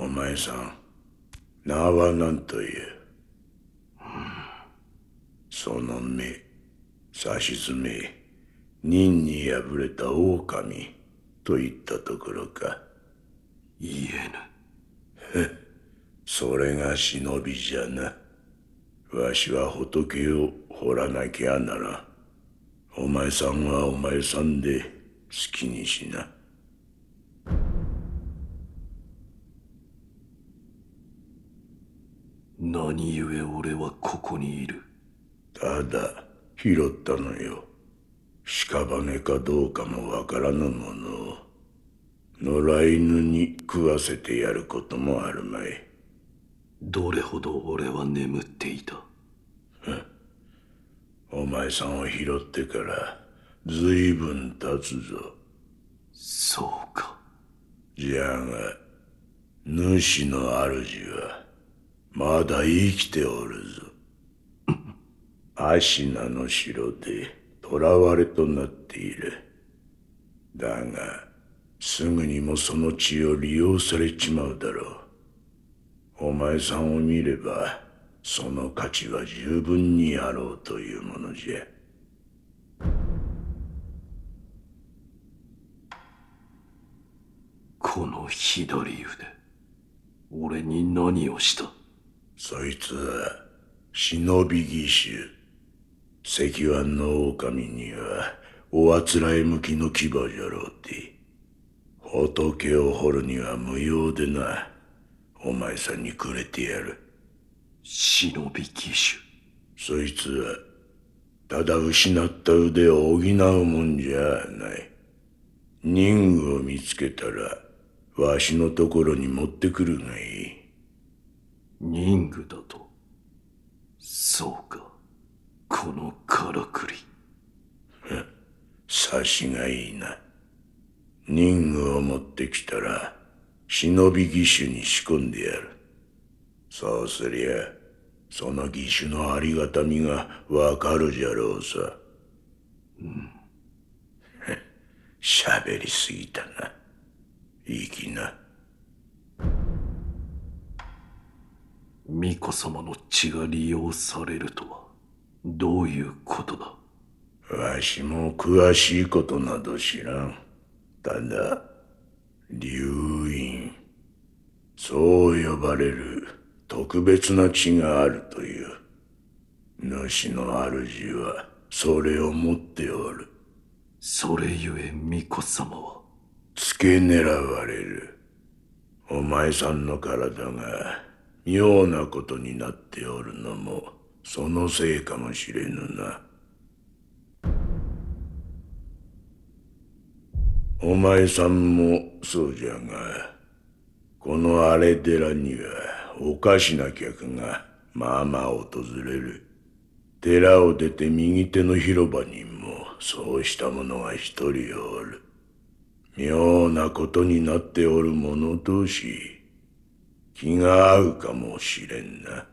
お前さん名は何という、その目差し詰め任に敗れた狼といったところか言えぬそれが忍びじゃなわしは仏を掘らなきゃならお前さんはお前さんで好きにしな。何故俺はここにいるただ拾ったのよ屍かどうかもわからぬものを野良犬に食わせてやることもあるまいどれほど俺は眠っていたお前さんを拾ってから随分経つぞそうかじゃが主の主はまだ生きておるぞ。アシナの城で囚われとなっている。だが、すぐにもその血を利用されちまうだろう。お前さんを見れば、その価値は十分にあろうというものじゃ。この左腕、俺に何をしたそいつは忍び義手石腕の狼にはおあつらえ向きの牙じゃろうて仏を掘るには無用でなお前さんにくれてやる忍び義手そいつはただ失った腕を補うもんじゃない任務を見つけたらわしのところに持ってくるがいい任具だと。そうか。このからくり。差しがいいな。任具を持ってきたら、忍び義手に仕込んでやる。そうすりゃ、その義手のありがたみがわかるじゃろうさ。うん。喋りすぎたな。いきな。巫女様の血が利用されるとはどういうことだわしも詳しいことなど知らんただ竜院そう呼ばれる特別な血があるという主の主はそれを持っておるそれゆえ巫女様は付け狙われるお前さんの体が妙なことになっておるのもそのせいかもしれぬなお前さんもそうじゃがこの荒れ寺にはおかしな客がまあまあ訪れる寺を出て右手の広場にもそうした者が一人おる妙なことになっておる者同士気が合うかもしれんな。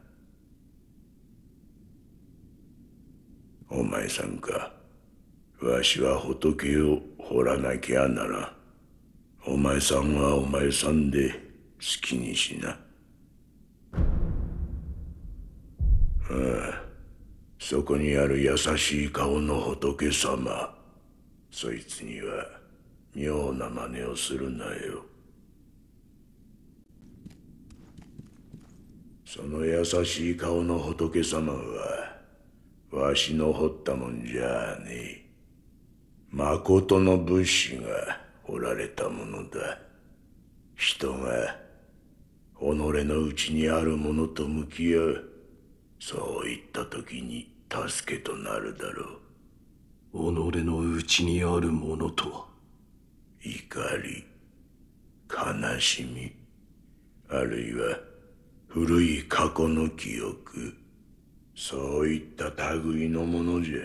お前さんか。わしは仏を掘らなきゃならん。お前さんはお前さんで好きにしな。ああ、そこにある優しい顔の仏様。そいつには妙な真似をするなよ。その優しい顔の仏様はわしの掘ったもんじゃねえ誠の物資が掘られたものだ人が己の内にあるものと向き合うそういった時に助けとなるだろう己の内にあるものとは怒り悲しみあるいは古い過去の記憶そういった類のものじゃ